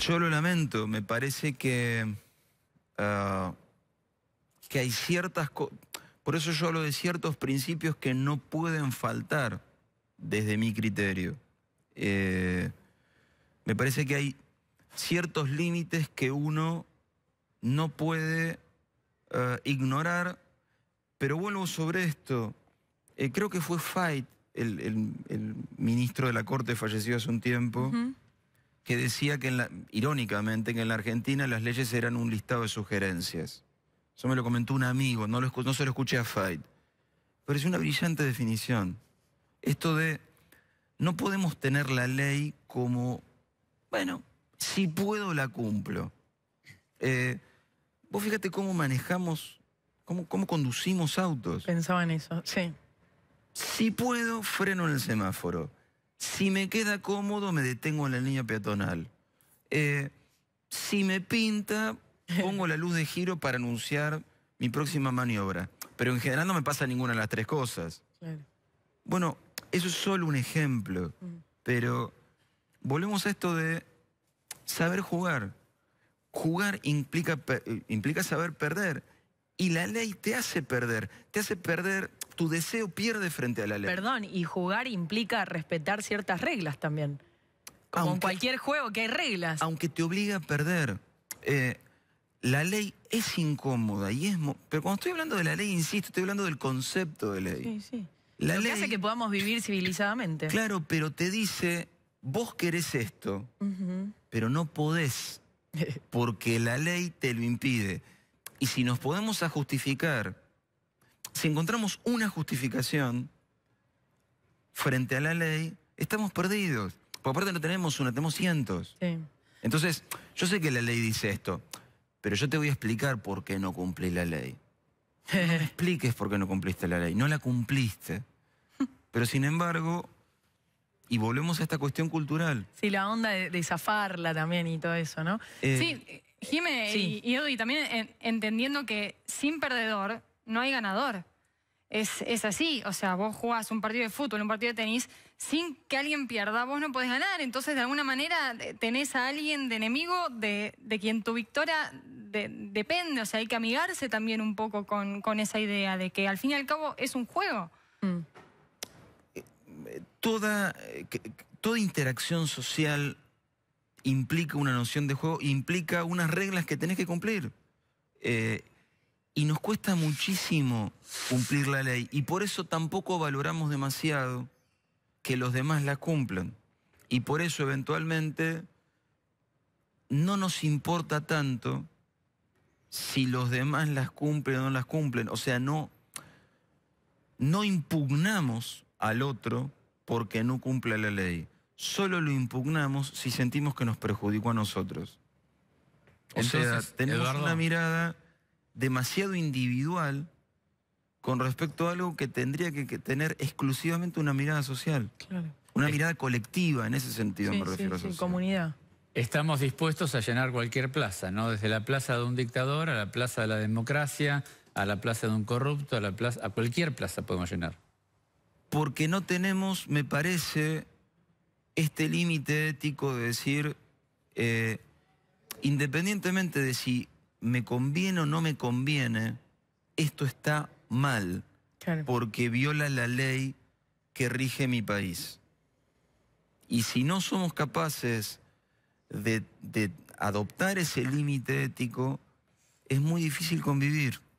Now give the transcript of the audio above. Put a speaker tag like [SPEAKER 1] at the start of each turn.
[SPEAKER 1] Yo lo lamento, me parece que, ah, que hay ciertas cosas, por eso yo hablo de ciertos principios que no pueden faltar desde mi criterio. Eh, me parece que hay ciertos límites que uno no puede ah, ignorar, pero vuelvo sobre esto. Eh, creo que fue Fight, el, ministro de la Corte fallecido hace un tiempo que decía que, irónicamente, que en la Argentina las leyes eran un listado de sugerencias. Eso me lo comentó un amigo, no, no se lo escuché a Fight. Pero es una brillante definición. Esto de, no podemos tener la ley como, bueno, si puedo la cumplo. Eh, vos fíjate cómo manejamos, cómo, cómo conducimos autos. Pensaba en eso, sí. Si puedo, freno en el semáforo. Si me queda cómodo, me detengo en la línea peatonal. Eh, si me pinta, pongo la luz de giro para anunciar mi próxima maniobra. Pero en general no me pasa ninguna de las tres cosas. Bueno, eso es solo un ejemplo. Mm. Pero volvemos a esto de saber jugar. Jugar implica, implica saber perder. Y la ley te hace perder. Te hace perder tu deseo pierde frente a la ley. Perdón, y jugar implica respetar ciertas reglas también. Como en cualquier juego que hay reglas. Aunque te obliga a perder. Eh, la ley es incómoda y es... Pero cuando estoy hablando de la ley, insisto, estoy hablando del concepto de ley. Sí, sí. La Lo ley, que hace que podamos vivir civilizadamente. Claro, pero te dice, vos querés esto, pero no podés, porque la ley te lo impide. Y si nos podemos a justificar si encontramos una justificación frente a la ley, estamos perdidos. Porque aparte no tenemos una, tenemos cientos. Entonces, yo sé que la ley dice esto, pero yo te voy a explicar por qué no cumplí la ley. No me expliques por qué no cumpliste la ley, no la cumpliste. Pero sin embargo, y volvemos a esta cuestión cultural. Sí, la onda de, zafarla también y todo eso, ¿no? Eh, sí, Jime Y, Odi, también entendiendo que sin perdedor no hay ganador es, así. O sea, vos jugás un partido de fútbol, un partido de tenis, sin que alguien pierda, vos no podés ganar. Entonces, de alguna manera, tenés a alguien de enemigo de, quien tu victoria depende. O sea, hay que amigarse también un poco con, con, esa idea de que al fin y al cabo es un juego. Mm. Toda, toda interacción social implica una noción de juego, implica unas reglas que tenés que cumplir. Eh, y nos cuesta muchísimo cumplir la ley y por eso tampoco valoramos demasiado que los demás la cumplan. Y por eso eventualmente no nos importa tanto si los demás las cumplen o no las cumplen. O sea, no, no impugnamos al otro porque no cumpla la ley. Solo lo impugnamos si sentimos que nos perjudicó a nosotros. Entonces, tenemos una mirada demasiado individual con respecto a algo que tendría que, tener exclusivamente una mirada social. Una mirada colectiva, en ese sentido me refiero comunidad. Estamos dispuestos a llenar cualquier plaza, ¿no? Desde la plaza de un dictador a la plaza de la democracia, a la plaza de un corrupto, a, la a cualquier plaza podemos llenar. Porque no tenemos, me parece, este límite ético de decir, eh, independientemente de si me conviene o no me conviene, esto está mal, porque viola la ley que rige mi país. Y si no somos capaces de adoptar ese límite ético, es muy difícil convivir.